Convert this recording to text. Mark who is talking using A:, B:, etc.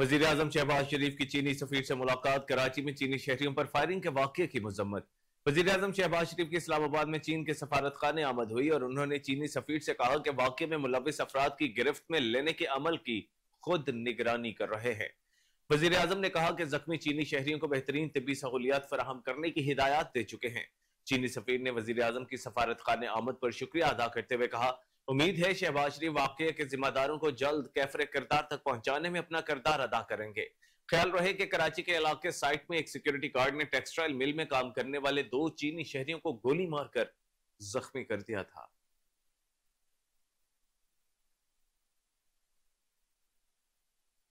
A: वजीर अजम शहबाज शरीफ की चीनी सफीर से मुलाकात कराची में चीनी शहरियों पर फायरिंग के वाक्य की मजम्मत वजीर अजम शहबाज शरीफ की इस्लामाबाद में चीन के सफारत आमद हुई और उन्होंने चीनी सफीर से कहा कि वाक्य में मुलविस अफराद की गिरफ्त में लेने के अमल की खुद निगरानी कर रहे हैं वजीर अजम ने कहा कि जख्मी चीनी शहरियों को बेहतरीन तबी सहूलियात फराहम करने की हिदायत दे चुके हैं चीनी सफीर ने वजीर अजम की सफारत खान आमद पर शुक्रिया अदा करते हुए कहा उम्मीद है शहबाज शरीफ वाकये के जिम्मेदारों को जल्द कैफर किरदार तक पहुंचाने में अपना किरदार अदा करेंगे ख्याल रहे कि कराची के इलाके साइट में एक सिक्योरिटी गार्ड ने टेक्सटाइल मिल में काम करने वाले दो चीनी शहरियों को गोली मारकर जख्मी कर दिया था